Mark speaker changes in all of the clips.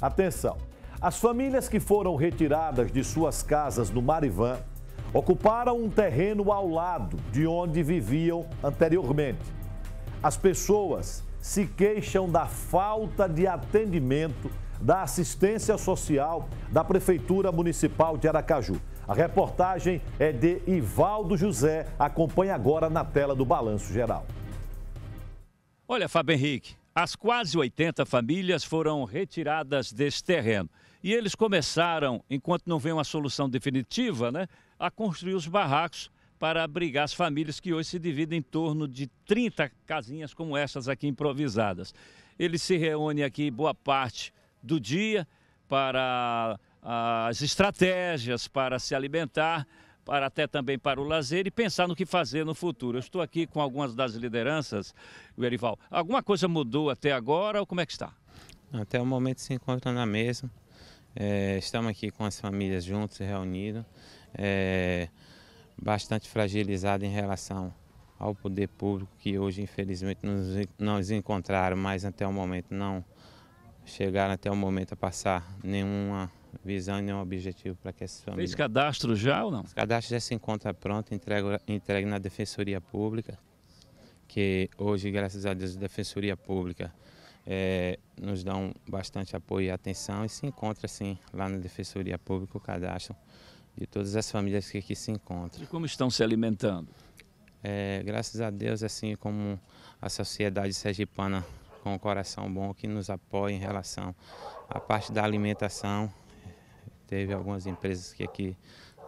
Speaker 1: Atenção! As famílias que foram retiradas de suas casas no Marivã ocuparam um terreno ao lado de onde viviam anteriormente. As pessoas se queixam da falta de atendimento da assistência social da Prefeitura Municipal de Aracaju. A reportagem é de Ivaldo José. Acompanhe agora na tela do Balanço Geral.
Speaker 2: Olha, Fábio Henrique, as quase 80 famílias foram retiradas desse terreno. E eles começaram, enquanto não vem uma solução definitiva, né, a construir os barracos para abrigar as famílias que hoje se dividem em torno de 30 casinhas como essas aqui improvisadas. Eles se reúnem aqui boa parte do dia para ah, as estratégias para se alimentar, para até também para o lazer e pensar no que fazer no futuro. Eu estou aqui com algumas das lideranças, Erival. Alguma coisa mudou até agora ou como é que está?
Speaker 3: Até o momento se encontra na mesma. É, estamos aqui com as famílias juntos, reunidos, é, bastante fragilizado em relação ao poder público que hoje infelizmente nos, nos encontraram, mas até o momento não chegaram até o momento a passar nenhuma visando é um objetivo para que essas famílias... Fez cadastro já ou não? Os cadastros já se encontra pronto, entregue, entregue na Defensoria Pública, que hoje, graças a Deus, a Defensoria Pública é, nos dão bastante apoio e atenção e se encontra, sim, lá na Defensoria Pública o cadastro de todas as famílias que aqui se encontram. E como estão se alimentando? É, graças a Deus, assim como a sociedade sergipana com o coração bom que nos apoia em relação à parte da alimentação, teve algumas empresas que aqui,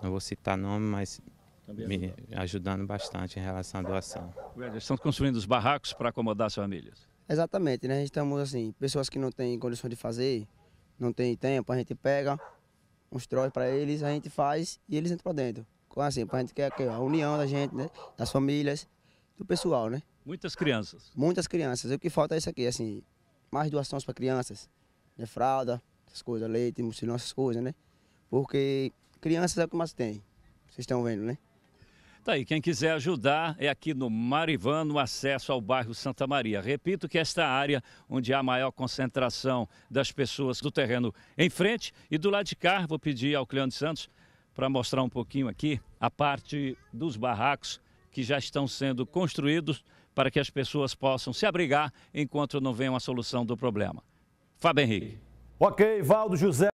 Speaker 3: não vou citar nome, mas me ajudando bastante em relação à doação. estão construindo os barracos para acomodar as famílias?
Speaker 4: Exatamente, né? A Estamos assim, pessoas que não têm condição de fazer, não tem tempo, a gente pega, constrói para eles, a gente faz e eles entram para dentro. Assim, a gente quer é a união da gente, né? das famílias, do pessoal, né?
Speaker 2: Muitas crianças?
Speaker 4: Muitas crianças. O que falta é isso aqui, assim, mais doações para crianças, né? fralda, essas coisas, leite, mochilão, essas coisas, né? Porque crianças é o que mais tem. Vocês estão vendo, né?
Speaker 2: Tá aí, quem quiser ajudar é aqui no Marivan, no acesso ao bairro Santa Maria. Repito que esta área onde há maior concentração das pessoas do terreno em frente e do lado de cá, vou pedir ao Cleandro Santos para mostrar um pouquinho aqui a parte dos barracos que já estão sendo construídos para que as pessoas possam se abrigar enquanto não vem uma solução do problema. Fábio Henrique.
Speaker 1: Ok, Valdo José.